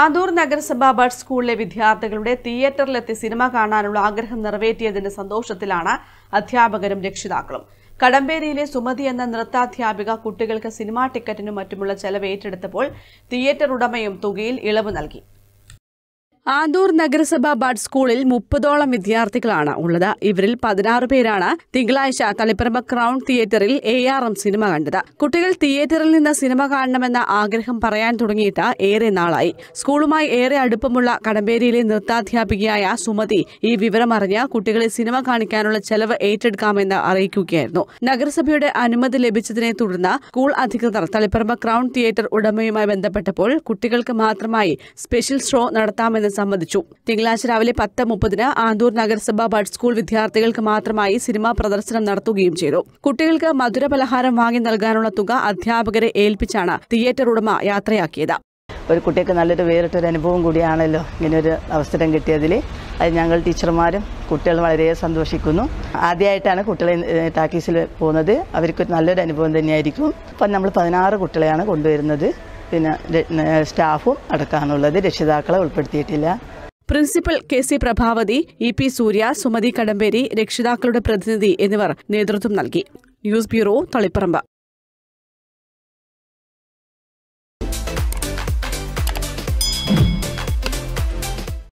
ആദൂർ നഗരസഭ ബഡ് സ്കൂളിലെ വിദ്യാർത്ഥികളുടെ തിയേറ്ററിലെത്തി സിനിമ കാണാനുള്ള ആഗ്രഹം നിറവേറ്റിയതിന്റെ സന്തോഷത്തിലാണ് അധ്യാപകരും രക്ഷിതാക്കളും കടമ്പേരിയിലെ സുമതി എന്ന നൃത്താധ്യാപിക കുട്ടികൾക്ക് സിനിമാ ടിക്കറ്റിനും മറ്റുമുള്ള ചെലവ് ഏറ്റെടുത്തപ്പോൾ തിയേറ്റർ ഉടമയും തുകയിൽ ഇളവ് നൽകി ആന്തൂർ നഗരസഭ ബഡ് സ്കൂളിൽ മുപ്പതോളം വിദ്യാർത്ഥികളാണ് ഉള്ളത് ഇവരിൽ പതിനാറ് പേരാണ് തിങ്കളാഴ്ച തളിപ്പറമ്പ ക്രൗൺ തിയേറ്ററിൽ എ ആർ എം സിനിമ കണ്ടത് കുട്ടികൾ തിയേറ്ററിൽ നിന്ന് സിനിമ കാണണമെന്ന ആഗ്രഹം പറയാൻ തുടങ്ങിയിട്ട് ഏറെ നാളായി സ്കൂളുമായി ഏറെ അടുപ്പമുള്ള കടമ്പേരിയിലെ നൃത്താധ്യാപികയായ സുമതി ഈ വിവരം കുട്ടികളെ സിനിമ കാണിക്കാനുള്ള ചെലവ് ഏറ്റെടുക്കാമെന്ന് അറിയിക്കുകയായിരുന്നു നഗരസഭയുടെ അനുമതി ലഭിച്ചതിനെ തുടർന്ന് സ്കൂൾ അധികൃതർ തളിപ്പറമ്പ ക്രൗൺ തിയേറ്റർ ഉടമയുമായി ബന്ധപ്പെട്ടപ്പോൾ കുട്ടികൾക്ക് മാത്രമായി സ്പെഷ്യൽ ഷോ നടത്താമെന്ന് സംബന്ധിച്ചു തിങ്കളാഴ്ച രാവിലെ പത്ത് മുപ്പതിന് ആന്തൂർ നഗരസഭ ബഡ് സ്കൂൾ വിദ്യാർത്ഥികൾക്ക് മാത്രമായി സിനിമാ പ്രദർശനം നടത്തുകയും ചെയ്തു കുട്ടികൾക്ക് മധുര പലഹാരം വാങ്ങി നൽകാനുള്ള തുക അധ്യാപകരെ ഏൽപ്പിച്ചാണ് തിയേറ്റർ ഉടമ യാത്രയാക്കിയത് ഒരു കുട്ടിക്ക് നല്ലൊരു വേറിട്ടൊരു അനുഭവം കൂടിയാണല്ലോ ഇങ്ങനൊരു അവസരം കിട്ടിയതിൽ അത് ഞങ്ങൾ ടീച്ചർമാരും കുട്ടികളും വളരെ സന്തോഷിക്കുന്നു ആദ്യമായിട്ടാണ് കുട്ടികളെ ടാക്കീസിൽ പോകുന്നത് അവർക്കൊരു നല്ലൊരു അനുഭവം തന്നെയായിരിക്കും ഇപ്പം നമ്മൾ പതിനാറ് കുട്ടികളെയാണ് കൊണ്ടുവരുന്നത് പിന്നെ സ്റ്റാഫും അടക്കാനുള്ളത് രക്ഷിതാക്കളെ ഉൾപ്പെടുത്തിയിട്ടില്ല principal K C Prabhavathi E P Surya Sumathi Kadambery രക്ഷിതാക്കളുടെ പ്രതിനിധി എന്നിവർ നേതൃത്വം നൽകി ന്യൂസ് ബ്യൂറോ തളിപ്പറമ്പ്